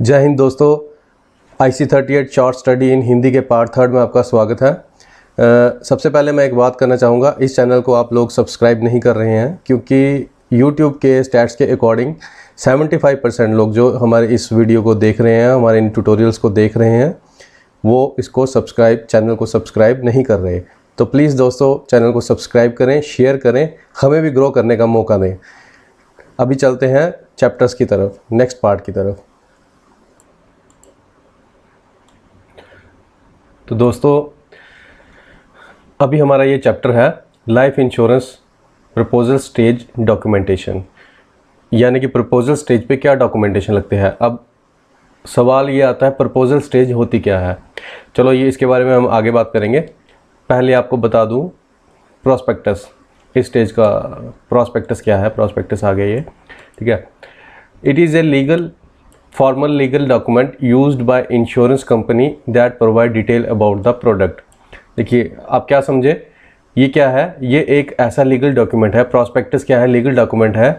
जय हिंद दोस्तों I C thirty eight short study in Hindi के पार्ट थर्ड में आपका स्वागत है सबसे पहले मैं एक बात करना चाहूँगा इस चैनल को आप लोग सब्सक्राइब नहीं कर रहे हैं क्योंकि यूट्यूब के स्टैट्स के अकॉर्डिंग 75 परसेंट लोग जो हमारे इस वीडियो को देख रहे हैं हमारे इन ट्यूटोरियल्स को देख रहे हैं वो इसको सब्सक्राइब चैनल को सब्सक्राइब नहीं कर रहे तो प्लीज़ दोस्तों चैनल को सब्सक्राइब करें शेयर करें हमें भी ग्रो करने का मौका दें अभी चलते हैं चैप्टर्स की तरफ नेक्स्ट पार्ट की तरफ तो दोस्तों अभी हमारा ये चैप्टर है life insurance proposal stage documentation यानी कि प्रपोजल स्टेज पे क्या डॉक्यूमेंटेशन लगते हैं अब सवाल ये आता है प्रपोजल स्टेज होती क्या है चलो ये इसके बारे में हम आगे बात करेंगे पहले आपको बता दूँ प्रॉस्पेक्टस इस स्टेज का प्रॉस्पेक्टस क्या है प्रॉस्पेक्टस आ गया ये ठीक है it is a legal formal legal document used by insurance company that provide detail about the product देखिए आप क्या समझे ये क्या है ये एक ऐसा लीगल डॉक्यूमेंट है प्रॉस्पेक्टस क्या है लीगल डॉक्यूमेंट है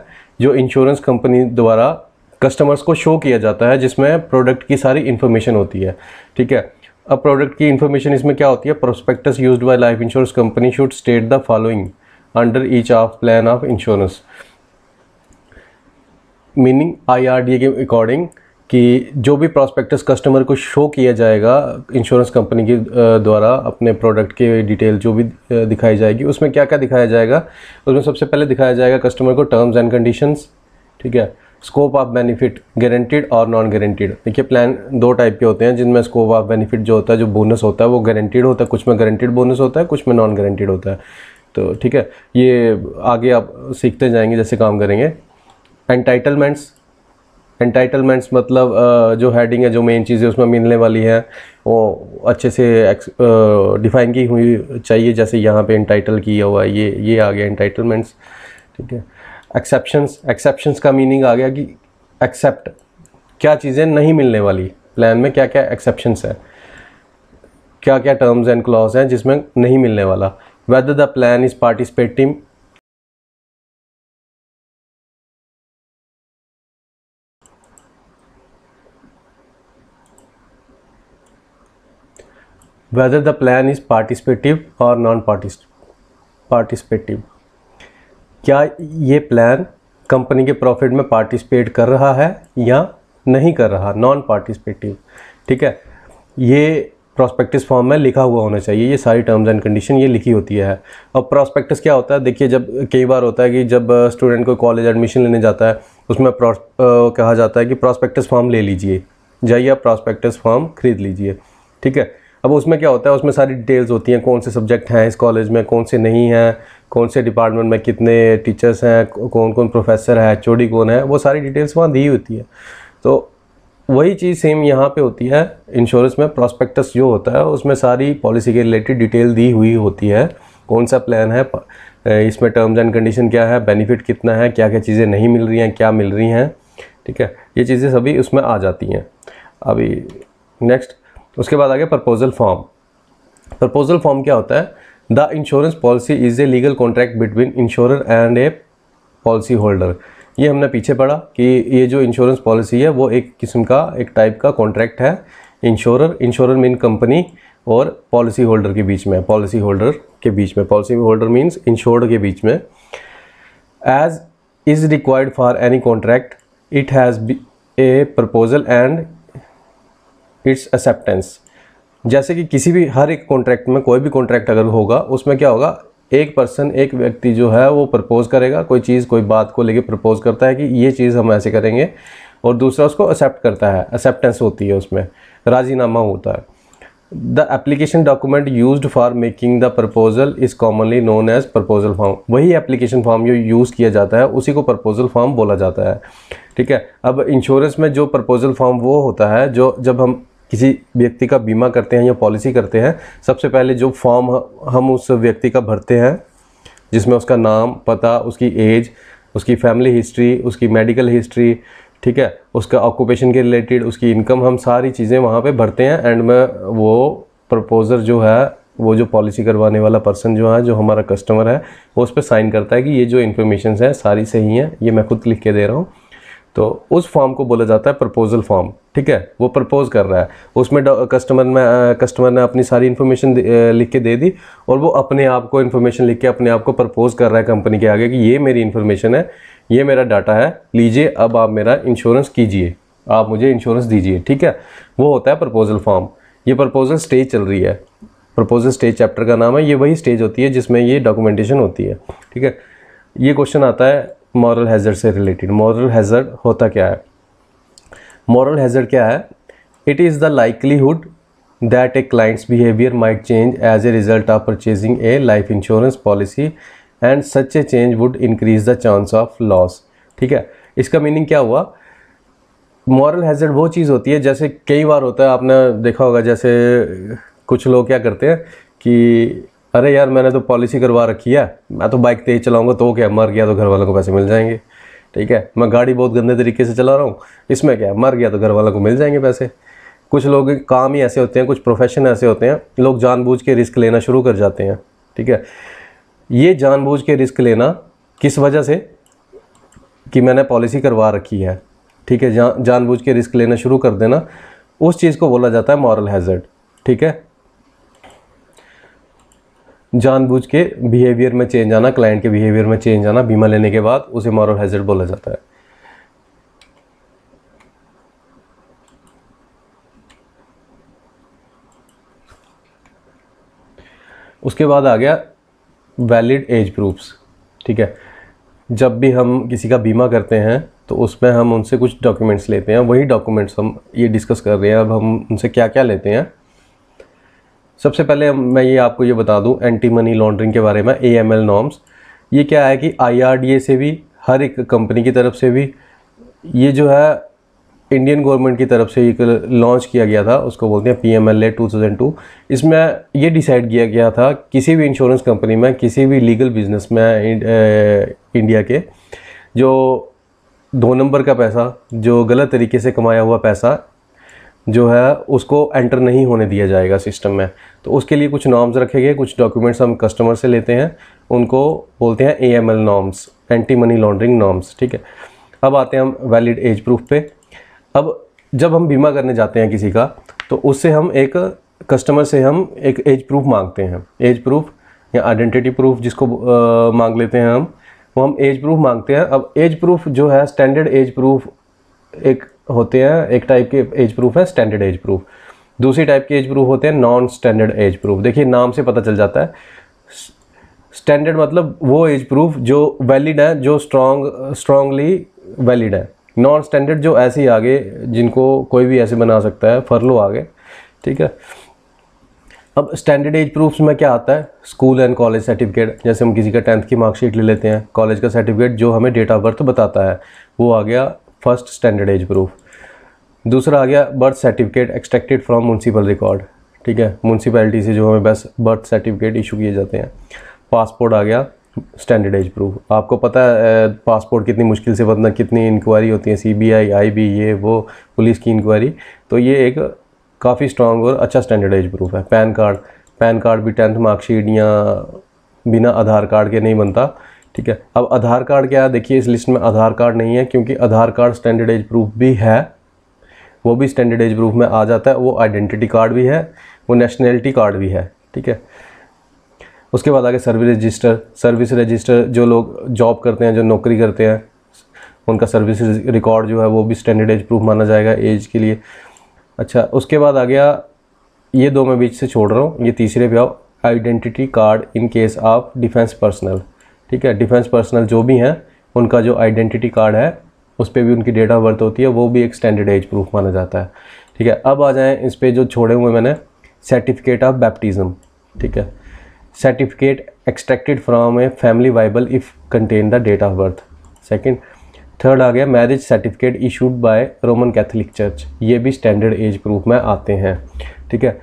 जो इंश्योरेंस कंपनी द्वारा कस्टमर्स को शो किया जाता है जिसमें प्रोडक्ट की सारी इन्फॉर्मेशन होती है ठीक है अब प्रोडक्ट की इन्फॉर्मेशन इसमें क्या होती है prospectus use by life insurance company should state the following under each of plan of insurance meaning I R D के अकॉर्डिंग कि जो भी प्रॉस्पेक्टस कस्टमर को शो किया जाएगा इंश्योरेंस कंपनी के द्वारा अपने प्रोडक्ट के डिटेल जो भी दिखाई जाएगी उसमें क्या क्या दिखाया जाएगा उसमें सबसे पहले दिखाया जाएगा कस्टमर को टर्म्स एंड कंडीशंस ठीक है स्कोप ऑफ बेनिफिट गारंटीड और नॉन गारंटीड देखिए प्लान दो टाइप के होते हैं जिनमें स्कोप ऑफ बेनिफिट जो होता है जो बोनस होता है वो गारंटीड होता है कुछ में गारंटीड बोनस होता है कुछ में नॉन गारंटीड होता है तो ठीक है ये आगे आप सीखते जाएंगे जैसे काम करेंगे एंटाइटलमेंट्स एंटाइटलमेंट्स मतलब जो हेडिंग है जो मेन चीज़ें उसमें मिलने वाली हैं वो अच्छे से डिफाइन की हुई चाहिए जैसे यहाँ पे इंटाइटल किया हुआ है ये ये आ गया एंटाइटलमेंट्स ठीक है एक्सेप्शंस एक्सेप्शंस का मीनिंग आ गया कि एक्सेप्ट क्या चीज़ें नहीं मिलने वाली प्लान में क्या क्या एक्सेप्शंस है क्या क्या टर्म्स एंड क्लॉज हैं जिसमें नहीं मिलने वाला whether the plan is participating whether the plan is participative or non participative क्या ये प्लान कंपनी के profit में participate कर रहा है या नहीं कर रहा नॉन participative ठीक है ये प्रोस्पेक्टिस फॉर्म में लिखा हुआ होना चाहिए ये सारी टर्म्स एंड कंडीशन ये लिखी होती है और प्रॉस्पेक्टिस क्या होता है देखिए जब कई बार होता है कि जब स्टूडेंट को कॉलेज एडमिशन लेने जाता है उसमें प्रोस कहा जाता है कि प्रॉस्पेक्टिस फॉर्म ले लीजिए जाइए आप प्रॉस्पेक्टिस फॉर्म खरीद लीजिए ठीक है अब उसमें क्या होता है उसमें सारी डिटेल्स होती हैं कौन से सब्जेक्ट हैं इस कॉलेज में कौन से नहीं हैं कौन से डिपार्टमेंट में कितने टीचर्स हैं कौन कौन प्रोफेसर है एच कौन है वो सारी डिटेल्स वहाँ दी होती है तो वही चीज़ सेम यहाँ पे होती है इंश्योरेंस में प्रॉस्पेक्टस जो होता है उसमें सारी पॉलिसी के रिलेटेड डिटेल दी हुई होती है कौन सा प्लान है इसमें टर्म्स एंड कंडीशन क्या है बेनिफिट कितना है क्या क्या चीज़ें नहीं मिल रही हैं क्या मिल रही हैं ठीक है ये चीज़ें सभी उसमें आ जाती हैं अभी नेक्स्ट उसके बाद आ गया प्रपोजल फॉर्म प्रपोजल फॉर्म क्या होता है the insurance policy is a legal contract between insurer and a policy holder ये हमने पीछे पढ़ा कि ये जो इंश्योरेंस पॉलिसी है वो एक किस्म का एक टाइप का कॉन्ट्रैक्ट है इंश्योरर इंश्योरर मीन कंपनी और पॉलिसी होल्डर के बीच में पॉलिसी होल्डर के बीच में पॉलिसी होल्डर मीन्स इंश्योर्ड के बीच में as is required for any contract it has a proposal and its acceptance जैसे कि किसी भी हर एक कॉन्ट्रैक्ट में कोई भी कॉन्ट्रैक्ट अगर होगा उसमें क्या होगा एक पर्सन एक व्यक्ति जो है वो प्रपोज़ करेगा कोई चीज़ कोई बात को लेके प्रपोज़ करता है कि ये चीज़ हम ऐसे करेंगे और दूसरा उसको एक्सेप्ट करता है एक्सेप्टेंस होती है उसमें राजीनामा होता है the application document use for making the proposal is commonly known as proposal form वही एप्लीकेशन फॉर्म जो यूज़ किया जाता है उसी को प्रपोजल फॉर्म बोला जाता है ठीक है अब इंश्योरेंस में जो प्रपोजल फॉर्म वो होता है जो जब हम किसी व्यक्ति का बीमा करते हैं या पॉलिसी करते हैं सबसे पहले जो फॉर्म हम उस व्यक्ति का भरते हैं जिसमें उसका नाम पता उसकी एज उसकी फैमिली हिस्ट्री उसकी मेडिकल हिस्ट्री ठीक है उसका ऑक्यूपेशन के रिलेटेड उसकी इनकम हम सारी चीज़ें वहाँ पे भरते हैं एंड में वो प्रपोज़र जो है वो जो पॉलिसी करवाने वाला पर्सन जो है जो हमारा कस्टमर है वो उस पर साइन करता है कि ये जो इन्फॉर्मेशन है सारी सही हैं ये मैं खुद लिख के दे रहा हूँ तो उस फॉर्म को बोला जाता है प्रपोजल फॉर्म ठीक है वो प्रपोज कर रहा है उसमें कस्टमर में कस्टमर ने अपनी सारी इन्फॉर्मेशन लिख के दे दी और वो अपने आप को इन्फॉर्मेशन लिख के अपने आप को प्रपोज कर रहा है कंपनी के आगे कि ये मेरी इन्फॉर्मेशन है ये मेरा डाटा है लीजिए अब आप मेरा इंश्योरेंस कीजिए आप मुझे इंश्योरेंस दीजिए ठीक है वो होता है प्रपोजल फॉर्म ये प्रपोजल स्टेज चल रही है प्रपोजल स्टेज चैप्टर का नाम है ये वही स्टेज होती है जिसमें ये डॉक्यूमेंटेशन होती है ठीक है ये क्वेश्चन आता है मॉरल हैज़र्ड से रिलेटेड मॉरल हैज़र्ड होता क्या है मॉरल हैज़र्ड क्या है it is the likelihood that a client's behaviour might change as a result of purchasing a life insurance policy and such a change would increase the chance of loss ठीक है इसका meaning क्या हुआ moral hazard वो चीज़ होती है जैसे कई बार होता है आपने देखा होगा जैसे कुछ लोग क्या करते हैं कि अरे यार मैंने तो पॉलिसी करवा रखी है मैं तो बाइक तेज़ चलाऊंगा तो क्या मर गया तो घर वालों को पैसे मिल जाएंगे ठीक है मैं गाड़ी बहुत गंदे तरीके से चला रहा हूँ इसमें क्या मर गया तो घर वालों को मिल जाएंगे पैसे कुछ लोग काम ही ऐसे होते हैं कुछ प्रोफेशन ऐसे होते हैं लोग जानबूझ के रिस्क लेना शुरू कर जाते हैं ठीक है ये जानबूझ के रिस्क लेना किस वजह से कि मैंने पॉलिसी करवा रखी है ठीक है जानबूझ के रिस्क लेना शुरू कर देना उस चीज़ को बोला जाता है मॉरल हैज़र्ड ठीक है जानबूझ के बिहेवियर में चेंज आना क्लाइंट के बिहेवियर में चेंज आना बीमा लेने के बाद उसे मॉरल हैजर्ड बोला जाता है उसके बाद आ गया वैलिड एज प्रूफ्स ठीक है जब भी हम किसी का बीमा करते हैं तो उसमें हम उनसे कुछ डॉक्यूमेंट्स लेते हैं वही डॉक्यूमेंट्स हम ये डिस्कस कर रहे हैं अब हम उनसे क्या क्या लेते हैं सबसे पहले मैं ये आपको ये बता दूं एंटी मनी लॉन्ड्रिंग के बारे में ए एम एल नॉर्म्स ये क्या है कि आई से भी हर एक कंपनी की तरफ से भी ये जो है इंडियन गवर्नमेंट की तरफ से एक लॉन्च किया गया था उसको बोलते हैं P M L A two thousand two इसमें ये डिसाइड किया गया था किसी भी इंश्योरेंस कंपनी में किसी भी लीगल बिजनेस में इंडिया के जो दो नंबर का पैसा जो गलत तरीके से कमाया हुआ पैसा जो है उसको एंटर नहीं होने दिया जाएगा सिस्टम में तो उसके लिए कुछ नॉर्म्स रखे गए कुछ डॉक्यूमेंट्स हम कस्टमर से लेते हैं उनको बोलते हैं A M L norms anti money laundering norms ठीक है अब आते हैं हम वैलिड एज प्रूफ पे अब जब हम बीमा करने जाते हैं किसी का तो उससे हम एक कस्टमर से हम एक एज प्रूफ मांगते हैं एज प्रूफ या आइडेंटिटी प्रूफ जिसको आ, मांग लेते हैं हम वो हम एज प्रूफ मांगते हैं अब एज प्रूफ जो है स्टैंडर्ड एज प्रूफ एक होते हैं एक टाइप के एज प्रूफ है स्टैंडर्ड एज प्रूफ दूसरी टाइप के एज प्रूफ होते हैं नॉन स्टैंडर्ड एज प्रूफ देखिए नाम से पता चल जाता है स्टैंडर्ड मतलब वो एज प्रूफ जो वैलिड है जो स्ट्रॉन्ग स्ट्रॉन्गली वैलिड है नॉन स्टैंडर्ड जो ऐसे ही आगे जिनको कोई भी ऐसे बना सकता है फरलो आगे ठीक है अब स्टैंडर्ड एज प्रूफ्स में क्या आता है स्कूल एंड कॉलेज सर्टिफिकेट जैसे हम किसी का टेंथ की मार्कशीट ले लेते हैं कॉलेज का सर्टिफिकेट जो हमें डेट ऑफ बर्थ बताता है वो आ गया फर्स्ट स्टैंडर्ड एज प्रूफ दूसरा आ गया birth certificate extracted from municipal record ठीक है म्यूनसिपैलिटी से जो हमें बस बर्थ सर्टिफिकेट इशू किए जाते हैं पासपोर्ट आ गया स्टैंडर्ड एज प्रूफ आपको पता है पासपोर्ट कितनी मुश्किल से बदना मतलब कितनी इंक्वायरी होती है सी बी ये वो पुलिस की इंक्वायरी तो ये एक काफ़ी स्ट्रॉन्ग और अच्छा स्टैंडर्ड एज प्रूफ है पैन कार्ड पैन कार्ड भी टेंथ मार्कशीट या बिना आधार कार्ड के नहीं बनता ठीक है अब आधार कार्ड क्या है देखिए इस लिस्ट में आधार कार्ड नहीं है क्योंकि Aadhaar card standard age proof भी है वो भी स्टैंडर्ड एज प्रूफ में आ जाता है वो आइडेंटिटी कार्ड भी है वो नेशनैलिटी कार्ड भी है ठीक है उसके बाद आगे सर्विस रजिस्टर सर्विस रजिस्टर जो लोग जॉब करते हैं जो नौकरी करते हैं उनका सर्विस रिकॉर्ड जो है वो भी स्टैंडर्ड एज प्रूफ माना जाएगा एज के लिए अच्छा उसके बाद आ गया ये दो मैं बीच से छोड़ रहा हूँ ये तीसरे पे आओ identity card in case of defence personal ठीक है डिफेंस पर्सनल जो भी हैं उनका जो आइडेंटिटी कार्ड है उस पर भी उनकी डेट ऑफ बर्थ होती है वो भी एक स्टैंडर्ड एज प्रूफ माना जाता है ठीक है अब आ जाएँ इस पर जो छोड़े हुए मैंने सर्टिफिकेट ऑफ बैप्टिज़म ठीक है certificate extracted from a family Bible if contain the date of birth second third आ गया marriage certificate issued by Roman Catholic church ये भी स्टैंडर्ड एज प्रूफ में आते हैं ठीक है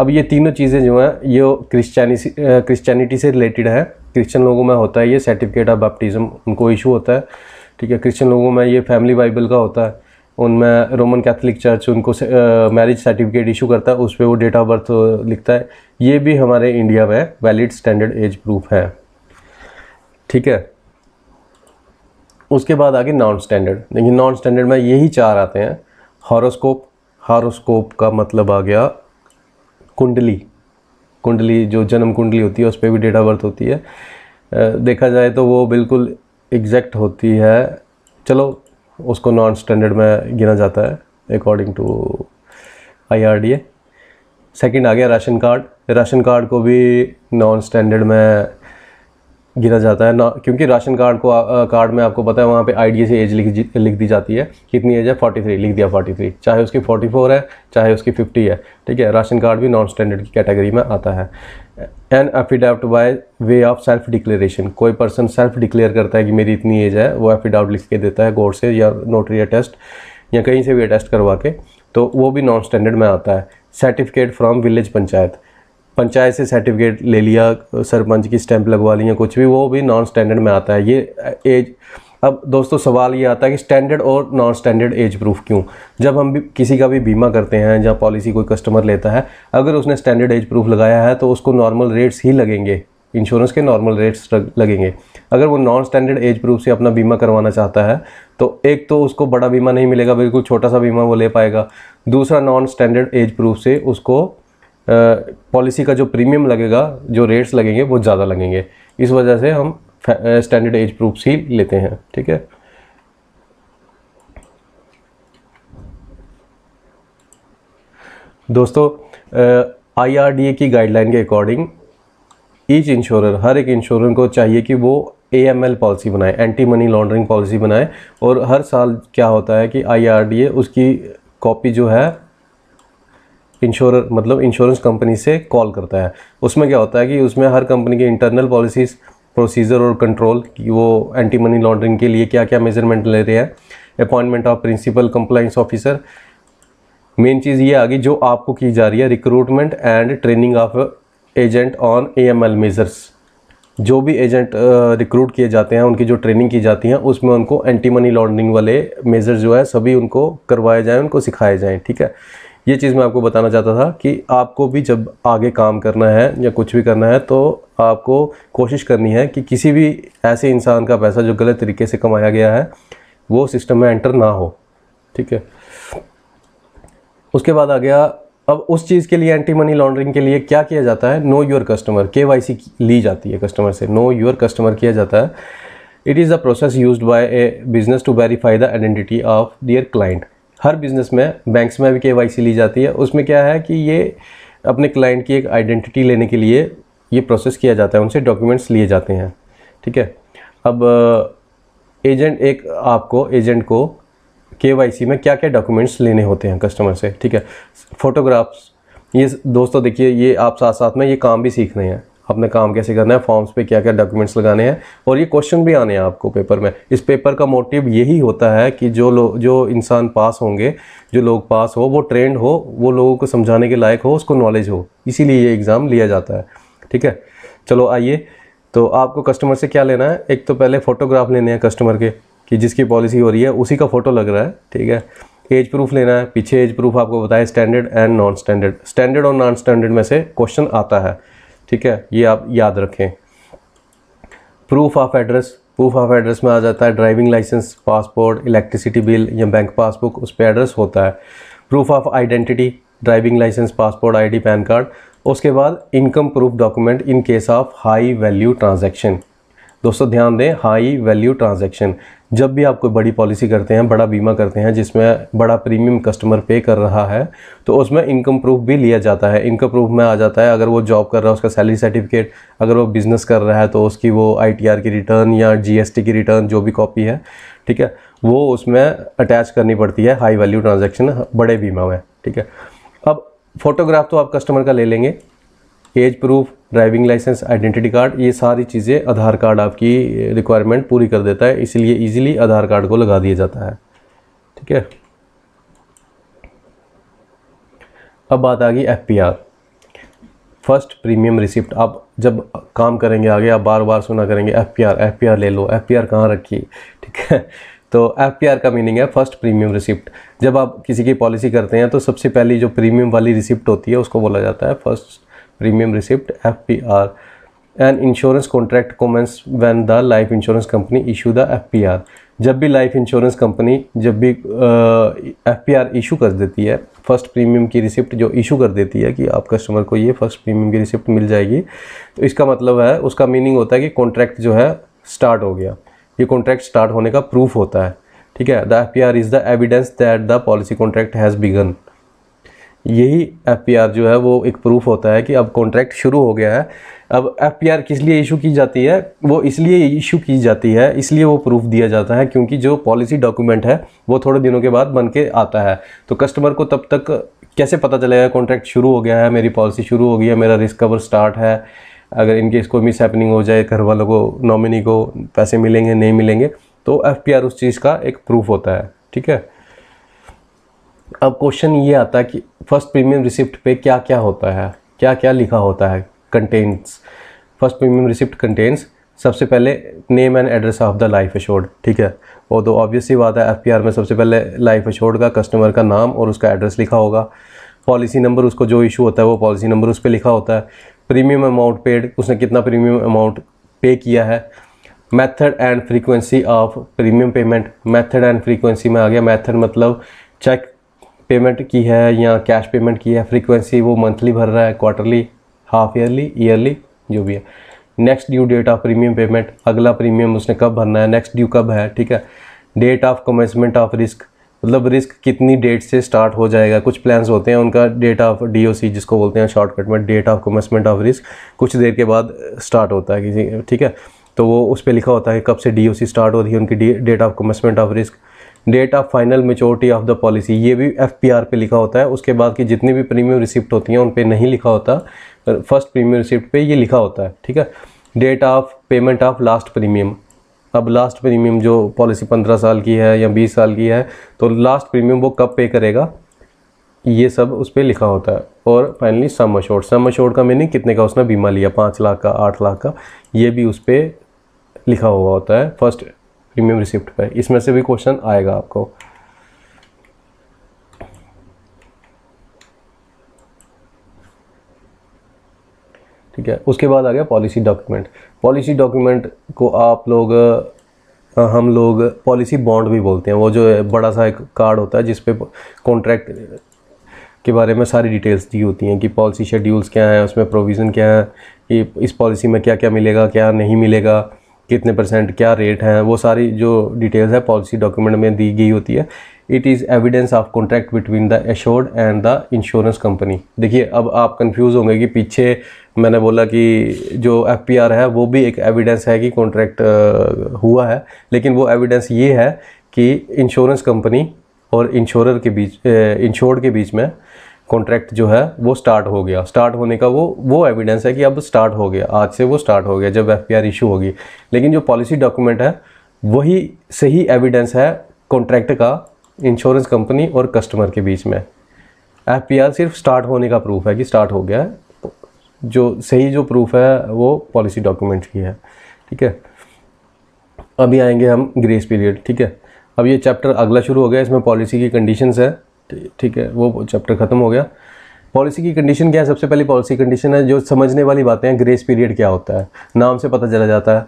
अब ये तीनों चीज़ें जो हैं ये क्रिश्चियनिटी क्रिश्चियनिटी से रिलेटेड हैं क्रिश्चियन लोगों में होता है ये सर्टिफिकेट ऑफ बपटिज़म उनको इशू होता है ठीक है क्रिश्चियन लोगों में ये फैमिली बाइबल का होता है उनमें रोमन कैथलिक चर्च उनको मैरिज सर्टिफिकेट इशू करता है उस पर वो डेट ऑफ बर्थ लिखता है ये भी हमारे इंडिया में वैलिड स्टैंडर्ड एज प्रूफ है ठीक है उसके बाद आगे नॉन स्टैंडर्ड देखिए नॉन स्टैंडर्ड में यही चार आते हैं हॉरोस्कोप हॉरोस्कोप का मतलब आ गया कुंडली कुंडली जो जन्म कुंडली होती है उस पर भी डेट ऑफ बर्थ होती है देखा जाए तो वो बिल्कुल एग्जैक्ट होती है चलो उसको नॉन स्टैंडर्ड में गिना जाता है according to I R D A second आ गया राशन कार्ड राशन कार्ड को भी नॉन स्टैंडर्ड में गिना जाता है ना क्योंकि राशन कार्ड को आ, कार्ड में आपको पता है वहाँ पे आई से एज लिख लिख दी जाती है कितनी एज है 43 लिख दिया 43 चाहे उसकी 44 है चाहे उसकी 50 है ठीक है राशन कार्ड भी नॉन स्टैंडर्ड की कैटेगरी में आता है an affidavit by way of self declaration कोई पर्सन सेल्फ डिक्लेयर करता है कि मेरी इतनी एज है वो एफिडाउट लिख के देता है गोर से या नोटरी टेस्ट या कहीं से भी अटेस्ट करवा के तो वो भी नॉन स्टैंडर्ड में आता है certificate from village panchayat panchayat से सर्टिफिकेट ले लिया सरपंच की स्टैंप लगवा लिया कुछ भी वो भी नॉन स्टैंडर्ड में आता है ये एज अब दोस्तों सवाल ये आता है कि स्टैंडर्ड और नॉन स्टैंडर्ड एज प्रूफ क्यों जब हम भी किसी का भी बीमा करते हैं जहाँ पॉलिसी कोई कस्टमर लेता है अगर उसने स्टैंडर्ड एज प्रूफ लगाया है तो उसको नॉर्मल रेट्स ही लगेंगे इंश्योरेंस के नॉर्मल रेट्स लगेंगे अगर वो नॉन स्टैंडर्ड एज प्रूफ से अपना बीमा करवाना चाहता है तो एक तो उसको बड़ा बीमा नहीं मिलेगा बिल्कुल छोटा सा बीमा वो ले पाएगा दूसरा नॉन स्टैंडर्ड एज प्रूफ से उसको पॉलिसी का जो प्रीमियम लगेगा जो रेट्स लगेंगे वो ज़्यादा लगेंगे इस वजह से हम स्टैंडर्ड एज प्रूफ ही लेते हैं ठीक है दोस्तों आईआरडीए की गाइडलाइन के अकॉर्डिंग ईच इंश्योरर हर एक इंश्योरर को चाहिए कि वो ए पॉलिसी बनाए एंटी मनी लॉन्ड्रिंग पॉलिसी बनाए और हर साल क्या होता है कि आई उसकी कॉपी जो है इंश्योर मतलब इंश्योरेंस कंपनी से कॉल करता है उसमें क्या होता है कि उसमें हर कंपनी के इंटरनल पॉलिसीज़ प्रोसीजर और कंट्रोल कि वो एंटी मनी लॉन्ड्रिंग के लिए क्या क्या मेजरमेंट ले रहे हैं appointment of principal compliance officer main चीज़ ये आ गई जो आपको की जा रही है recruitment and training of agent on A M L measures जो भी एजेंट रिक्रूट किए जाते हैं उनकी जो ट्रेनिंग की जाती है उसमें उनको एंटी मनी लॉन्ड्रिंग वाले मेजर जो है सभी उनको करवाए जाएँ उनको सिखाए जाएँ ठीक है ये चीज़ मैं आपको बताना चाहता था कि आपको भी जब आगे काम करना है या कुछ भी करना है तो आपको कोशिश करनी है कि किसी भी ऐसे इंसान का पैसा जो गलत तरीके से कमाया गया है वो सिस्टम में एंटर ना हो ठीक है उसके बाद आ गया अब उस चीज़ के लिए एंटी मनी लॉन्ड्रिंग के लिए क्या किया जाता है नो योर कस्टमर के ली जाती है कस्टमर से नो योर कस्टमर किया जाता है it is the process use by a business to verify the identity of their client हर बिज़नेस में बैंक्स में भी के ली जाती है उसमें क्या है कि ये अपने क्लाइंट की एक आइडेंटिटी लेने के लिए ये प्रोसेस किया जाता है उनसे डॉक्यूमेंट्स लिए जाते हैं ठीक है अब एजेंट uh, एक आपको एजेंट को के में क्या क्या डॉक्यूमेंट्स लेने होते हैं कस्टमर से ठीक है फ़ोटोग्राफ्स ये दोस्तों देखिए ये आप साथ साथ में ये काम भी सीख रहे हैं अपने काम कैसे करना है फॉर्म्स पे क्या क्या डॉक्यूमेंट्स लगाने हैं और ये क्वेश्चन भी आने हैं आपको पेपर में इस पेपर का मोटिव यही होता है कि जो लोग जो इंसान पास होंगे जो लोग पास हो वो ट्रेंड हो वो लोगों को समझाने के लायक हो उसको नॉलेज हो इसीलिए ये एग्ज़ाम लिया जाता है ठीक है चलो आइए तो आपको कस्टमर से क्या लेना है एक तो पहले फ़ोटोग्राफ लेने हैं कस्टमर के कि जिसकी पॉलिसी हो रही है उसी का फ़ोटो लग रहा है ठीक है एज प्रूफ लेना है पीछे एज प्रूफ आपको बताया standard and non standard standard और नॉन स्टैंडर्ड में से क्वेश्चन आता है ठीक है ये आप याद रखें proof of address proof of address में आ जाता है driving licence passport electricity bill या बैंक पासबुक उस पर एड्रेस होता है proof of identity driving licence passport ID PAN card उसके बाद income proof document in case of high value transaction दोस्तों ध्यान दें हाई वैल्यू ट्रांजैक्शन जब भी आप कोई बड़ी पॉलिसी करते हैं बड़ा बीमा करते हैं जिसमें बड़ा प्रीमियम कस्टमर पे कर रहा है तो उसमें इनकम प्रूफ भी लिया जाता है इनकम प्रूफ में आ जाता है अगर वो जॉब कर रहा है उसका सैलरी सर्टिफिकेट अगर वो बिज़नेस कर रहा है तो उसकी वो आई की रिटर्न या जी की रिटर्न जो भी कॉपी है ठीक है वो उसमें अटैच करनी पड़ती है हाई वैल्यू ट्रांजेक्शन बड़े बीमा में ठीक है अब फोटोग्राफ तो आप कस्टमर का ले लेंगे age proof driving licence identity card ये सारी चीज़ें आधार कार्ड आपकी रिक्वायरमेंट पूरी कर देता है इसलिए इजीली आधार कार्ड को लगा दिया जाता है ठीक है अब बात आ गई F P R first premium receipt आप जब काम करेंगे आगे आप बार बार सुना करेंगे F P R F P R ले लो एफ पी आर कहाँ रखिए ठीक है तो एफ पी आर का मीनिंग है फर्स्ट प्रीमियम रिसिप्ट जब आप किसी की पॉलिसी करते हैं तो सबसे पहली जो प्रीमियम वाली रिसिप्ट होती है उसको बोला जाता है first premium receipt FPR. Contract insurance contract commences when the life insurance company issue the FPR. जब भी लाइफ इंश्योरेंस कंपनी जब भी एफ पी आर इशू कर देती है फर्स्ट प्रीमियम की रिसिप्ट जो इशू कर देती है कि आप कस्टमर को ये फर्स्ट प्रीमियम की रिसिप्ट मिल जाएगी तो इसका मतलब है उसका मीनिंग होता है कि कॉन्ट्रैक्ट जो है स्टार्ट हो गया ये कॉन्ट्रैक्ट स्टार्ट होने का प्रूफ होता है ठीक है the F P R is the evidence that the policy contract has begun यही एफ जो है वो एक प्रूफ होता है कि अब कॉन्ट्रैक्ट शुरू हो गया है अब एफ किस लिए इशू की जाती है वो इसलिए इशू की जाती है इसलिए वो प्रूफ दिया जाता है क्योंकि जो पॉलिसी डॉक्यूमेंट है वो थोड़े दिनों के बाद बन के आता है तो कस्टमर को तब तक कैसे पता चलेगा कॉन्ट्रैक्ट शुरू हो गया है मेरी पॉलिसी शुरू हो गई है मेरा रिस्क कवर स्टार्ट है अगर इनके इसको मिस हैपनिंग हो जाए घर वालों को नॉमिनी को पैसे मिलेंगे नहीं मिलेंगे तो एफ उस चीज़ का एक प्रूफ होता है ठीक है अब क्वेश्चन ये आता है कि फर्स्ट प्रीमियम रिसिप्ट पे क्या क्या होता है क्या क्या लिखा होता है contents first premium receipt contents सबसे पहले name and address of the life assured ठीक है वो तो ऑब्वियसली बात है एफ में सबसे पहले लाइफ अशोर्ड का कस्टमर का नाम और उसका एड्रेस लिखा होगा पॉलिसी नंबर उसको जो इशू होता है वो पॉलिसी नंबर उस पर लिखा होता है प्रीमियम अमाउंट पेड उसने कितना प्रीमियम अमाउंट पे किया है method and frequency of premium payment method and frequency में आ गया मेथड मतलब चेक पेमेंट की है या कैश पेमेंट की है फ्रीक्वेंसी वो मंथली भर रहा है क्वार्टरली हाफ ईयरली ईयरली जो भी है next due date of premium payment अगला प्रीमियम उसने कब भरना है नेक्स्ट ड्यू कब है ठीक है date of commencement of risk मतलब रिस्क कितनी डेट से स्टार्ट हो जाएगा कुछ प्लान्स होते हैं उनका डेट ऑफ डीओसी जिसको बोलते हैं शॉर्टकट में date of commencement of risk कुछ देर के बाद स्टार्ट होता है किसी ठीक है तो वो उस पर लिखा होता है कब से डी स्टार्ट हो रही है उनकी date of commencement of risk date of final maturity of the policy ये भी एफ पे लिखा होता है उसके बाद की जितनी भी प्रीमियम रिसिप्ट होती हैं उन पर नहीं लिखा होता फर्स्ट प्रीमियम रिसिप्ट पे ये लिखा होता है ठीक है date of payment of last premium अब लास्ट प्रीमियम जो पॉलिसी पंद्रह साल की है या बीस साल की है तो लास्ट प्रीमियम वो कब पे करेगा ये सब उस पर लिखा होता है और finally sum assured sum assured का मीनिंग कितने का उसने बीमा लिया पाँच लाख का आठ लाख का ये भी उस पर लिखा हुआ होता है फर्स्ट प्रीमियम रिसिप्ट पे इसमें से भी क्वेश्चन आएगा आपको ठीक है उसके बाद आ गया पॉलिसी डॉक्यूमेंट पॉलिसी डॉक्यूमेंट को आप लोग हम लोग पॉलिसी बॉन्ड भी बोलते हैं वो जो है बड़ा सा एक कार्ड होता है जिस पे कॉन्ट्रैक्ट के बारे में सारी डिटेल्स दी होती हैं कि पॉलिसी शेड्यूल्स क्या हैं उसमें प्रोविज़न क्या है कि इस पॉलिसी में क्या क्या मिलेगा क्या नहीं मिलेगा कितने परसेंट क्या रेट हैं वो सारी जो डिटेल्स है पॉलिसी डॉक्यूमेंट में दी गई होती है it is evidence of contract between the assured and the insurance company देखिए अब आप कंफ्यूज होंगे कि पीछे मैंने बोला कि जो एफ है वो भी एक एविडेंस है कि कॉन्ट्रैक्ट हुआ है लेकिन वो एविडेंस ये है कि इंश्योरेंस कंपनी और इंश्योरर के बीच इंश्योर्ड के बीच में कॉन्ट्रैक्ट जो है वो स्टार्ट हो गया स्टार्ट होने का वो वो एविडेंस है कि अब स्टार्ट हो गया आज से वो स्टार्ट हो गया जब एफ इशू होगी लेकिन जो पॉलिसी डॉक्यूमेंट है वही सही एविडेंस है कॉन्ट्रैक्ट का इंश्योरेंस कंपनी और कस्टमर के बीच में एफ सिर्फ स्टार्ट होने का प्रूफ है कि स्टार्ट हो गया है जो सही जो प्रूफ है वो पॉलिसी डॉक्यूमेंट की है ठीक है अभी आएंगे हम ग्रेस पीरियड ठीक है अब ये चैप्टर अगला शुरू हो गया इसमें पॉलिसी की कंडीशंस है तो ठीक है वो चैप्टर ख़त्म हो गया पॉलिसी की कंडीशन क्या है सबसे पहली पॉलिसी कंडीशन है जो समझने वाली बातें हैं ग्रेस पीरियड क्या होता है नाम से पता चला जाता है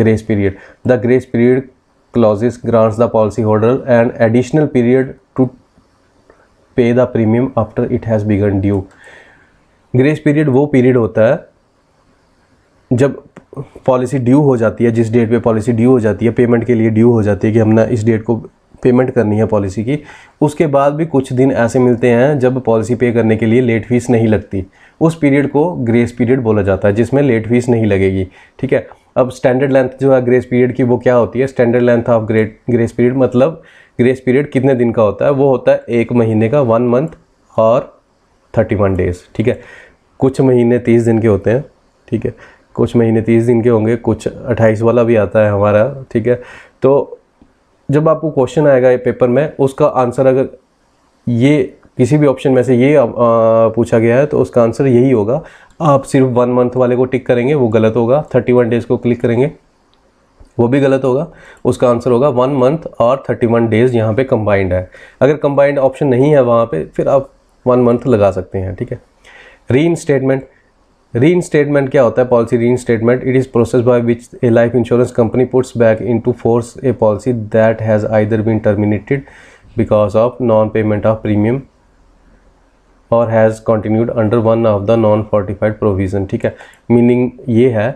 grace period the grace period clauses grants the policy holder and additional period to pay the premium after it has begun due grace period वो पीरियड होता है जब पॉलिसी ड्यू हो जाती है जिस डेट पे पॉलिसी ड्यू हो जाती है पेमेंट के लिए ड्यू हो जाती है कि हमने इस डेट को पेमेंट करनी है पॉलिसी की उसके बाद भी कुछ दिन ऐसे मिलते हैं जब पॉलिसी पे करने के लिए लेट फीस नहीं लगती उस पीरियड को ग्रेस पीरियड बोला जाता है जिसमें लेट फीस नहीं लगेगी ठीक है अब स्टैंडर्ड लेंथ जो है ग्रेस पीरियड की वो क्या होती है standard length of great grace period मतलब ग्रेस पीरियड कितने दिन का होता है वो होता है एक महीने का वन मंथ और थर्टी वन डेज़ ठीक है कुछ महीने तीस दिन के होते हैं ठीक है कुछ महीने तीस दिन के होंगे कुछ अट्ठाईस वाला भी आता है हमारा ठीक है तो जब आपको क्वेश्चन आएगा ये पेपर में उसका आंसर अगर ये किसी भी ऑप्शन में से ये आ, पूछा गया है तो उसका आंसर यही होगा आप सिर्फ वन मंथ वाले को टिक करेंगे वो गलत होगा थर्टी वन डेज़ को क्लिक करेंगे वो भी गलत होगा उसका आंसर होगा वन मंथ और थर्टी वन डेज़ यहाँ पे कंबाइंड है अगर कंबाइंड ऑप्शन नहीं है वहाँ पे फिर आप वन मंथ लगा सकते हैं ठीक है री इंस्टेटमेंट री स्टेटमेंट क्या होता है policy reinstatement it is process by which a life insurance company puts back into force a policy that has either been terminated because of non payment of premium or has continued under one of the non fortified provision ठीक है meaning ये है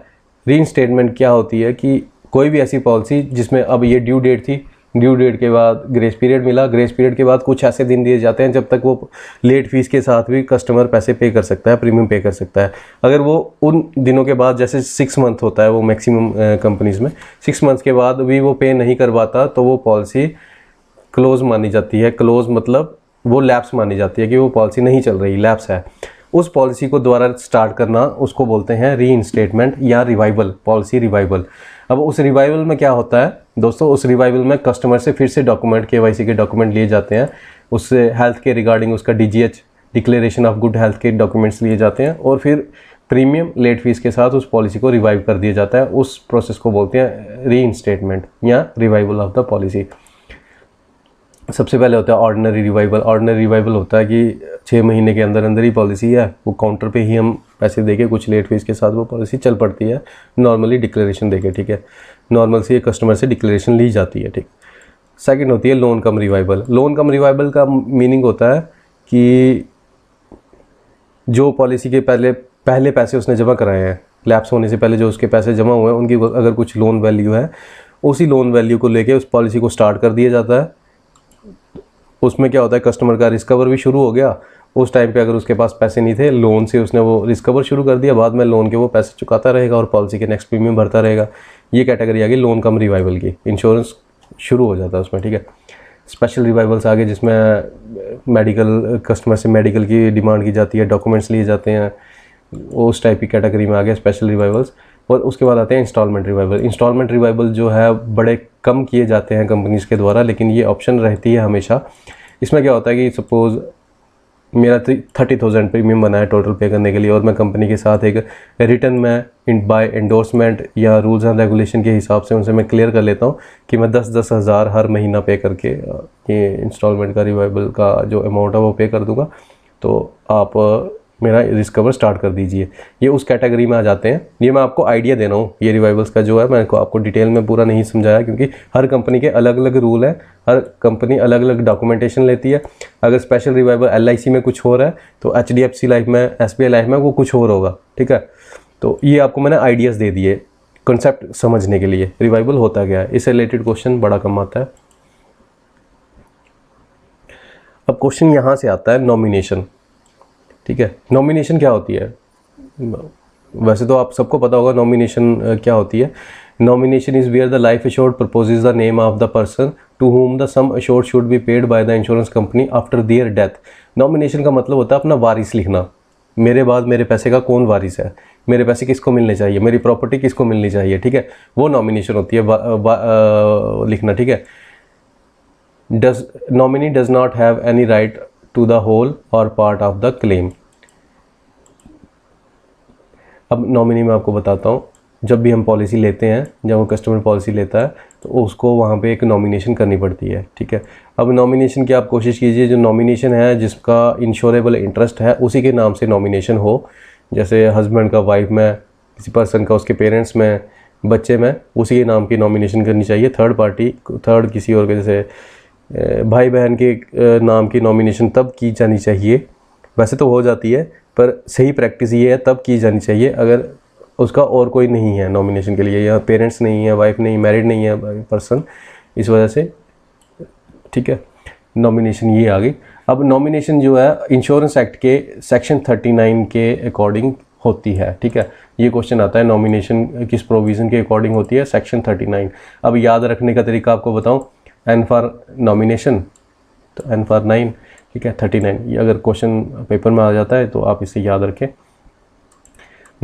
री statement क्या होती है कि कोई भी ऐसी पॉलिसी जिसमें अब ये ड्यू डेट थी ड्यू डेट के बाद ग्रेस पीरियड मिला ग्रेस पीरियड के बाद कुछ ऐसे दिन दिए जाते हैं जब तक वो लेट फीस के साथ भी कस्टमर पैसे पे कर सकता है प्रीमियम पे कर सकता है अगर वो उन दिनों के बाद जैसे सिक्स मंथ होता है वो मैक्सिमम कंपनीज़ में सिक्स मंथ्स के बाद भी वो पे नहीं कर पाता तो वो पॉलिसी क्लोज मानी जाती है क्लोज मतलब वो लैप्स मानी जाती है कि वो पॉलिसी नहीं चल रही लैप्स है उस पॉलिसी को दोबारा स्टार्ट करना उसको बोलते हैं री या रिवाइवल पॉलिसी रिवाइवल अब उस रिवाइवल में क्या होता है दोस्तों उस रिवाइवल में कस्टमर से फिर से डॉक्यूमेंट के के डॉक्यूमेंट लिए जाते हैं उससे हेल्थ के रिगार्डिंग उसका D declaration of good health के डॉक्यूमेंट्स लिए जाते हैं और फिर प्रीमियम लेट फीस के साथ उस पॉलिसी को रिवाइव कर दिया जाता है उस प्रोसेस को बोलते हैं री इंस्टेटमेंट या रिवाइवल ऑफ द पॉलिसी सबसे पहले होता है ऑर्डनरी रिवाइवल ऑर्डनरी रिवाइवल होता है कि छः महीने के अंदर अंदर ही पॉलिसी है वो काउंटर पे ही हम पैसे दे के कुछ लेट फीस के साथ वो पॉलिसी चल पड़ती है नॉर्मली डिक्लेरेशन दे के ठीक है नॉर्मल से कस्टमर से डिक्लेरेशन ली जाती है ठीक सेकेंड होती है loan cum revival loan cum revival का मीनिंग होता है कि जो पॉलिसी के पहले पहले पैसे उसने जमा कराए हैं लैप्स होने से पहले जो उसके पैसे जमा हुए हैं उनकी अगर कुछ लोन वैल्यू है उसी लोन वैल्यू को लेके उस पॉलिसी को स्टार्ट कर दिया जाता है उसमें क्या होता है कस्टमर का रिस्कवर भी शुरू हो गया उस टाइम पे अगर उसके पास पैसे नहीं थे लोन से उसने वो रिस्कवर शुरू कर दिया बाद में लोन के वो पैसे चुकाता रहेगा और पॉलिसी के नेक्स्ट प्रीमियम भरता रहेगा ये कैटेगरी आ गई लोन कम रिवाइवल की इंश्योरेंस शुरू हो जाता है उसमें ठीक है स्पेशल रिवाइवल्स आ गए जिसमें मेडिकल कस्टमर से मेडिकल की डिमांड की जाती है डॉक्यूमेंट्स लिए जाते हैं उस टाइप की कैटेगरी में आ गए स्पेशल रिवाइवल्स और उसके बाद आते हैं इंस्टॉलमेंट रिवाइवल इंस्टॉलमेंट रिवाइवल जो है बड़े कम किए जाते हैं कंपनीज़ के द्वारा लेकिन ये ऑप्शन रहती है हमेशा इसमें क्या होता है कि सपोज़ मेरा थर्टी थाउजेंड प्रीमियम बना है टोटल पे करने के लिए और मैं कंपनी के साथ एक रिटर्न में इन बाय इंडोर्समेंट या रूल्स एंड रेगुलेशन के हिसाब से उनसे मैं क्लियर कर लेता हूँ कि मैं दस दस हज़ार हर महीना पे करके ये इंस्टॉलमेंट का रिवाइबल का जो अमाउंट है वो पे कर दूँगा तो आप मेरा रिस्कवर स्टार्ट कर दीजिए ये उस कैटेगरी में आ जाते हैं ये मैं आपको आइडिया दे रहा हूँ ये रिवाइवल्स का जो है मैंने आपको डिटेल में पूरा नहीं समझाया क्योंकि हर कंपनी के अलग अलग रूल है हर कंपनी अलग अलग डॉक्यूमेंटेशन लेती है अगर स्पेशल रिवाइवल एल में कुछ हो रहा है तो एच डी लाइफ में एस लाइफ में वो कुछ और होगा ठीक है तो ये आपको मैंने आइडियाज़ दे दिए कंसेप्ट समझने के लिए रिवाइवल होता गया है इससे रिलेटेड क्वेश्चन बड़ा कम आता है अब क्वेश्चन यहाँ से आता है नॉमिनेशन ठीक है नॉमिनेशन क्या होती है वैसे तो आप सबको पता होगा नॉमिनेशन क्या होती है nomination is where the life assured propose the name of the person to whom the sum assured should be paid by the insurance company after their death nomination का मतलब होता है अपना वारिस लिखना मेरे बाद मेरे पैसे का कौन वारिस है मेरे पैसे किसको मिलने चाहिए मेरी प्रॉपर्टी किसको मिलनी चाहिए ठीक है वो नॉमिनेशन होती है वा, वा, आ, लिखना ठीक है does nominee does not have any right to the whole or part of the claim अब नॉमिनी मैं आपको बताता हूँ जब भी हम पॉलिसी लेते हैं जब वो कस्टमर पॉलिसी लेता है तो उसको वहाँ पे एक नॉमिनेशन करनी पड़ती है ठीक है अब नॉमिनेशन की आप कोशिश कीजिए जो नॉमिनेशन है जिसका इंश्योरेबल इंटरेस्ट है उसी के नाम से नॉमिनेशन हो जैसे हस्बैंड का वाइफ में किसी पर्सन का उसके पेरेंट्स में बच्चे में उसी के नाम की नॉमिनेशन करनी चाहिए थर्ड पार्टी थर्ड किसी और के जैसे भाई बहन के नाम की नॉमिनेशन तब की जानी चाहिए वैसे तो हो जाती है पर सही प्रैक्टिस ये है तब की जानी चाहिए अगर उसका और कोई नहीं है नॉमिनेशन के लिए या पेरेंट्स नहीं है वाइफ नहीं मैरिड नहीं है पर्सन इस वजह से ठीक है नॉमिनेशन ये आ गई अब नॉमिनेशन जो है इंश्योरेंस एक्ट के सेक्शन 39 के अकॉर्डिंग होती है ठीक है ये क्वेश्चन आता है नॉमिनेशन किस प्रोविज़न के अकॉर्डिंग होती है सेक्शन 39 अब याद रखने का तरीका आपको बताऊं एन फॉर नॉमिनेशन तो एन फॉर नाइन ठीक है थर्टी नाइन ये अगर क्वेश्चन पेपर में आ जाता है तो आप इसे याद रखें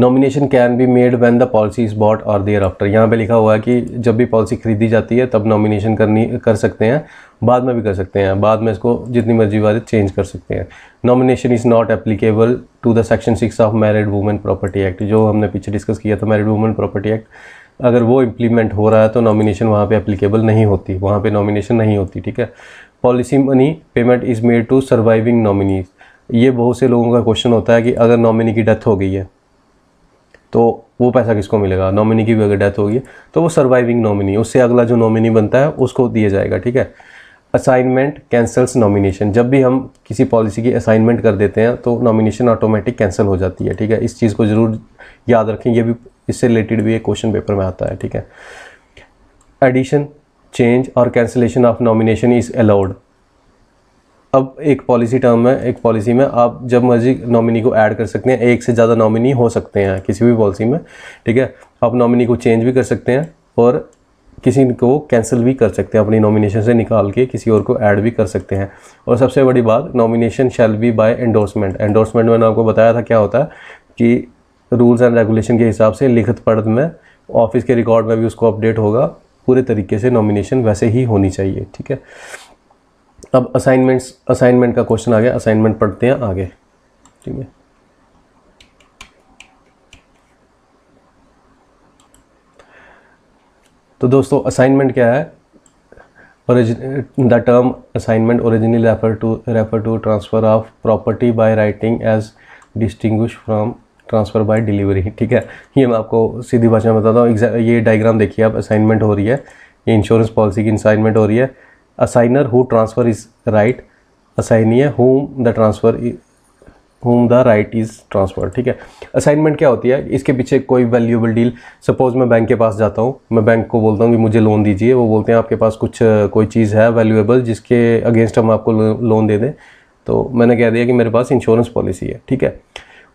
nomination can be made when the policy is bought or thereafter यहाँ पे लिखा हुआ है कि जब भी पॉलिसी खरीदी जाती है तब नॉमिनेशन करनी कर सकते हैं बाद में भी कर सकते हैं बाद में इसको जितनी मर्जी वाले चेंज कर सकते हैं nomination is not applicable to the section six of married women property act जो हमने पीछे डिस्कस किया था मैरिड वुमेन प्रॉपर्टी एक्ट अगर वो इम्प्लीमेंट हो रहा है तो नॉमिनेशन वहाँ पे अप्लीकेबल नहीं होती वहाँ पे नॉमिनेशन नहीं होती ठीक है policy money payment is made to surviving nominees ये बहुत से लोगों का क्वेश्चन होता है कि अगर नॉमिनी की डेथ हो गई है तो वो पैसा किसको मिलेगा नॉमिनी की भी अगर डेथ होगी तो वो सर्वाइविंग नॉमिनी उससे अगला जो नॉमिनी बनता है उसको दिया जाएगा ठीक है असाइनमेंट कैंसल्स नॉमिनेशन जब भी हम किसी पॉलिसी की असाइनमेंट कर देते हैं तो नॉमिनेशन ऑटोमेटिक कैंसिल हो जाती है ठीक है इस चीज़ को ज़रूर याद रखें ये भी इससे रिलेटेड भी एक क्वेश्चन पेपर में आता है ठीक है एडिशन चेंज और cancellation of nomination is allowed अब एक पॉलिसी टर्म में एक पॉलिसी में आप जब मर्जी नॉमिनी को ऐड कर सकते हैं एक से ज़्यादा नॉमिनी हो सकते हैं किसी भी पॉलिसी में ठीक है आप नॉमिनी को चेंज भी कर सकते हैं और किसी को कैंसिल भी कर सकते हैं अपनी नॉमिनेशन से निकाल के किसी और को ऐड भी कर सकते हैं और सबसे बड़ी बात nomination shall be by endorsement endorsement मैंने आपको बताया था क्या होता है कि रूल्स एंड रेगुलेशन के हिसाब से लिखित पढ़त में ऑफिस के रिकॉर्ड में भी उसको अपडेट होगा पूरे तरीके से नॉमिनेशन वैसे ही होनी चाहिए ठीक है अब असाइनमेंट्स असाइनमेंट का क्वेश्चन आ गया असाइनमेंट पढ़ते हैं आगे ठीक है तो दोस्तों असाइनमेंट क्या है the term assignment originally refer to refer to transfer of property by writing as distinguish from transfer by delivery ठीक है ये मैं आपको सीधी भाषा में बताता हूँ ये डायग्राम देखिए आप असाइनमेंट हो रही है ये इंश्योरेंस पॉलिसी की असाइनमेंट हो रही है assigner who transfer is right है whom the transfer whom the right is transfer ठीक है असाइनमेंट क्या होती है इसके पीछे कोई वैल्यूएबल डील सपोज़ मैं बैंक के पास जाता हूँ मैं बैंक को बोलता हूँ कि मुझे लोन दीजिए वो बोलते हैं आपके पास कुछ कोई चीज़ है वैल्यूएबल जिसके अगेंस्ट हम आपको लोन दे दें तो मैंने कह दिया कि मेरे पास इंश्योरेंस पॉलिसी है ठीक है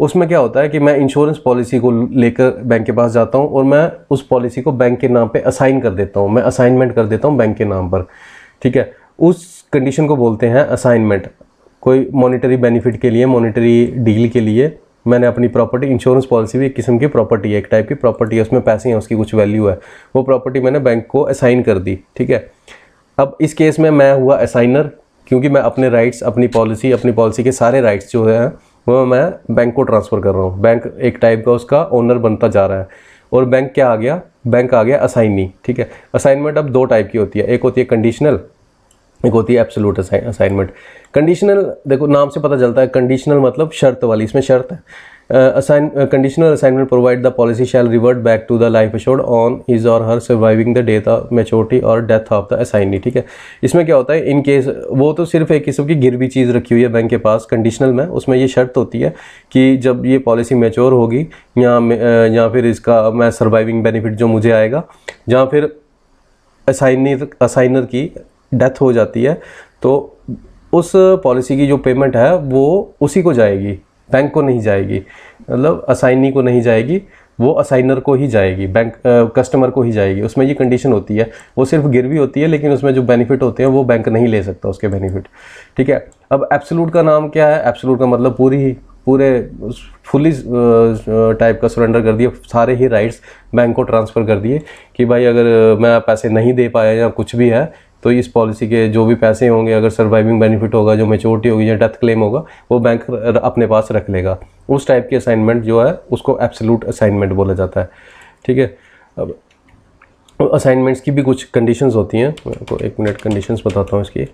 उसमें क्या होता है कि मैं इंश्योरेंस पॉलिसी को लेकर बैंक के पास जाता हूँ और मैं उस पॉलिसी को बैंक के नाम पे असाइन कर देता हूँ मैं असाइनमेंट कर देता हूँ बैंक के नाम पर ठीक है उस कंडीशन को बोलते हैं असाइनमेंट कोई मॉनिटरी बेनिफिट के लिए मॉनिटरी डील के लिए मैंने अपनी प्रॉपर्टी इंश्योरेंस पॉलिसी भी एक किस्म की प्रॉपर्टी है एक टाइप की प्रॉपर्टी है उसमें पैसे हैं उसकी कुछ वैल्यू है वो प्रॉपर्टी मैंने बैंक को असाइन कर दी ठीक है अब इस केस में मैं हुआ असाइनर क्योंकि मैं अपने राइट्स अपनी पॉलिसी अपनी पॉलिसी के सारे राइट्स जो हैं वो मैं बैंक को ट्रांसफ़र कर रहा हूँ बैंक एक टाइप का उसका ओनर बनता जा रहा है और बैंक क्या आ गया बैंक आ गया असाइनी ठीक है असाइनमेंट अब दो टाइप की होती है एक होती है कंडीशनल एक होती है एब्सोलूट असाइनमेंट कंडीशनल देखो नाम से पता चलता है कंडीशनल मतलब शर्त वाली इसमें शर्त है assign conditional assignment provide the policy shall revert back to the life assured on is or her surviving the death of maturity or death of the assignee ठीक है इसमें क्या होता है इन केस वो तो सिर्फ एक किस्म की गिरवी चीज़ रखी हुई है बैंक के पास कंडीशनल में उसमें ये शर्त होती है कि जब ये पॉलिसी मेच्योर होगी या uh, या फिर इसका मैं सर्वाइविंग बेनिफिट जो मुझे आएगा या फिर असाइनर असाइनर की डेथ हो जाती है तो उस पॉलिसी की जो पेमेंट है वो उसी को जाएगी बैंक को नहीं जाएगी मतलब असाइनी को नहीं जाएगी वो असाइनर को ही जाएगी बैंक कस्टमर को ही जाएगी उसमें ये कंडीशन होती है वो सिर्फ गिरवी होती है लेकिन उसमें जो बेनिफिट होते हैं वो बैंक नहीं ले सकता उसके बेनिफिट ठीक है अब एप्सलूट का नाम क्या है एप्सलूट का मतलब पूरी ही पूरे फुली टाइप का सरेंडर कर दिए सारे ही राइट्स बैंक को ट्रांसफ़र कर दिए कि भाई अगर मैं पैसे नहीं दे पाया या कुछ भी है तो इस पॉलिसी के जो भी पैसे होंगे अगर सर्वाइविंग बेनिफिट होगा जो मेच्योरिटी होगी या डेथ क्लेम होगा वो बैंक अपने पास रख लेगा उस टाइप की असाइनमेंट जो है उसको एब्सोलूट असाइनमेंट बोला जाता है ठीक है अब असाइनमेंट्स की भी कुछ कंडीशंस होती हैं मैं आपको एक मिनट कंडीशंस बताता हूँ इसकी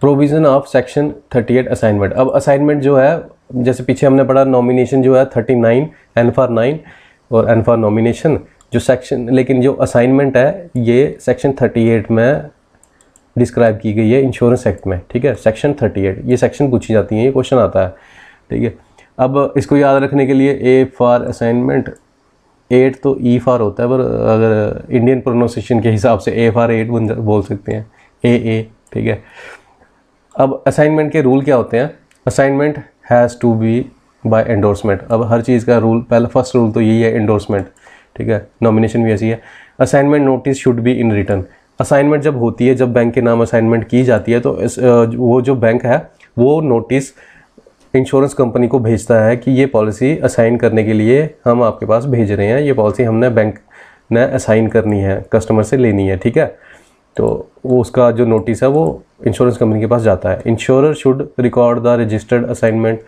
प्रोविज़न ऑफ सेक्शन 38 असाइनमेंट अब असाइनमेंट जो है जैसे पीछे हमने पढ़ा नॉमिनेशन जो है 39 एन फॉर नाइन और एन फॉर नॉमिनेशन जो सेक्शन लेकिन जो असाइनमेंट है ये सेक्शन 38 में डिस्क्राइब की गई है इंश्योरेंस एक्ट में ठीक है सेक्शन 38 ये सेक्शन पूछी जाती है ये क्वेश्चन आता है ठीक है अब इसको याद रखने के लिए ए फॉर असाइनमेंट एट तो ई e फॉर होता है पर अगर इंडियन प्रोनाउंसिएशन के हिसाब से ए फॉर एट बोल सकते हैं ए ए ठीक है अब असाइनमेंट के रूल क्या होते हैं assignment has to be by endorsement अब हर चीज़ का रूल पहला फर्स्ट रूल तो यही है एंडोर्समेंट ठीक है नॉमिनेशन भी ऐसी है assignment notice should be in return assignment जब होती है जब बैंक के नाम असाइनमेंट की जाती है तो इस, वो जो बैंक है वो नोटिस इंश्योरेंस कंपनी को भेजता है कि ये पॉलिसी असाइन करने के लिए हम आपके पास भेज रहे हैं ये पॉलिसी हमने बैंक ने असाइन करनी है कस्टमर से लेनी है ठीक है तो वो उसका जो नोटिस है वो इंश्योरेंस कंपनी के पास जाता है insurer should record the registered assignment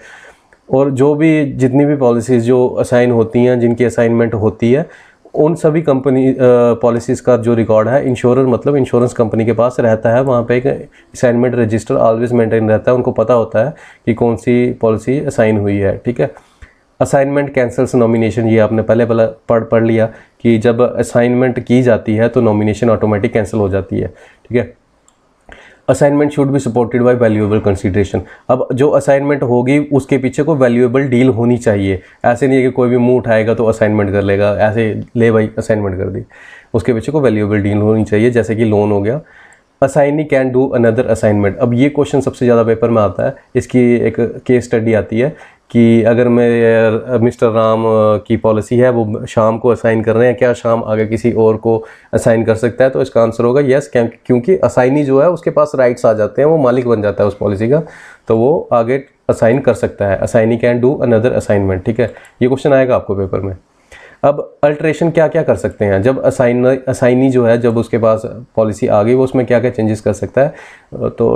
और जो भी जितनी भी पॉलिसीज़ जो असाइन होती हैं जिनकी असाइनमेंट होती है उन सभी कंपनी पॉलिसीज़ का जो रिकॉर्ड है इंश्योरर मतलब इंश्योरेंस कंपनी के पास रहता है वहाँ पे एक असाइनमेंट रजिस्टर ऑलवेज मेंटेन रहता है उनको पता होता है कि कौन सी पॉलिसी असाइन हुई है ठीक है असाइनमेंट कैंसल्स नॉमिनेशन ये आपने पहले पहले पढ़ पढ़ लिया कि जब असाइनमेंट की जाती है तो नॉमिनेशन ऑटोमेटिक कैंसिल हो जाती है ठीक है assignment should be supported by valuable consideration अब जो असाइनमेंट होगी उसके पीछे को वैल्यूएबल डील होनी चाहिए ऐसे नहीं है कि कोई भी मुंह उठाएगा तो असाइनमेंट कर लेगा ऐसे ले भाई असाइनमेंट कर दी उसके पीछे को वैल्यूएबल डील होनी चाहिए जैसे कि लोन हो गया assignee can do another assignment अब ये क्वेश्चन सबसे ज़्यादा पेपर में आता है इसकी एक केस स्टडी आती है कि अगर मेरे मिस्टर राम की पॉलिसी है वो शाम को असाइन कर रहे हैं क्या शाम आगे किसी और को असाइन कर सकता है तो इसका आंसर होगा येस क्योंकि असाइनी जो है उसके पास राइट्स आ जाते हैं वो मालिक बन जाता है उस पॉलिसी का तो वो आगे असाइन कर सकता है assignee can do another assignment ठीक है ये क्वेश्चन आएगा आपको पेपर में अब अल्ट्रेशन क्या क्या कर सकते हैं जब असाइन असाइनी जो है जब उसके पास पॉलिसी आ गई वो उसमें क्या क्या चेंजेस कर सकता है तो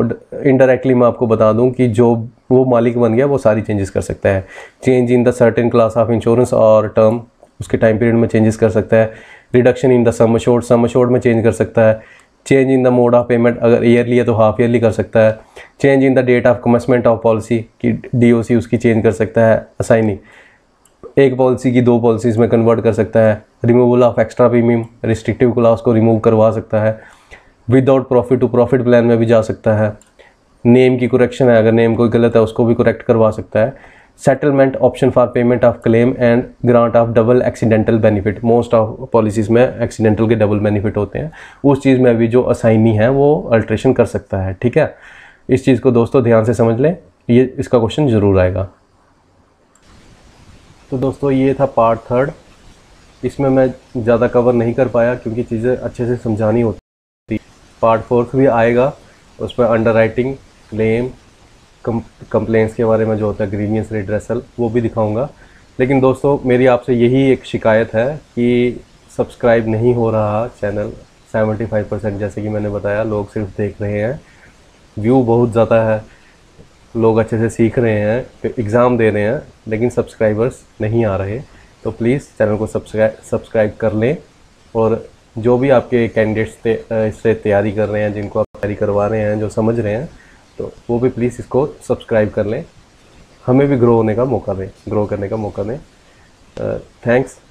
इनडायरेक्टली मैं आपको बता दूं कि जो वो मालिक बन गया वो सारी चेंजेस कर सकता है change in the certain class of insurance और टर्म उसके टाइम पीरियड में चेंजेस कर सकता है reduction in the sum assured sum assured में चेंज कर सकता है change in the mode of payment अगर ईयरली है तो हाफ ईयरली कर सकता है change in the date of commencement of policy की डी उसकी चेंज कर सकता है असाइनी एक पॉलिसी की दो पॉलिसीज़ में कन्वर्ट कर सकता है removal of extra premium restrictive class को रिमूव करवा सकता है without profit to profit plan में भी जा सकता है नेम की कुरेक्शन है अगर नेम कोई गलत है उसको भी कुरेक्ट करवा सकता है settlement option for payment of claim and grant of double accidental benefit most of policies में एक्सीडेंटल के डबल बेनिफिट होते हैं उस चीज़ में भी जो असाइनी है वो अल्ट्रेशन कर सकता है ठीक है इस चीज़ को दोस्तों ध्यान से समझ लें ये इसका क्वेश्चन ज़रूर आएगा तो दोस्तों ये था पार्ट थर्ड इसमें मैं ज़्यादा कवर नहीं कर पाया क्योंकि चीज़ें अच्छे से समझानी होती पार्ट फोर्थ भी आएगा उसमें अंडर राइटिंग क्लेम कंप्लेंट्स के बारे में जो होता है ग्रीवियंस रिड्रेसल वो भी दिखाऊंगा लेकिन दोस्तों मेरी आपसे यही एक शिकायत है कि सब्सक्राइब नहीं हो रहा चैनल 75 परसेंट जैसे कि मैंने बताया लोग सिर्फ देख रहे हैं व्यू बहुत ज़्यादा है लोग अच्छे से सीख रहे हैं एग्ज़ाम दे रहे हैं लेकिन सब्सक्राइबर्स नहीं आ रहे तो प्लीज़ चैनल को सब्सक्राइब सब्सक्राइब कर लें और जो भी आपके कैंडिडेट्स इससे तैयारी कर रहे हैं जिनको आप तैयारी करवा रहे हैं जो समझ रहे हैं तो वो भी प्लीज़ इसको सब्सक्राइब कर लें हमें भी ग्रो होने का मौका दें ग्रो करने का मौका दें थैंक्स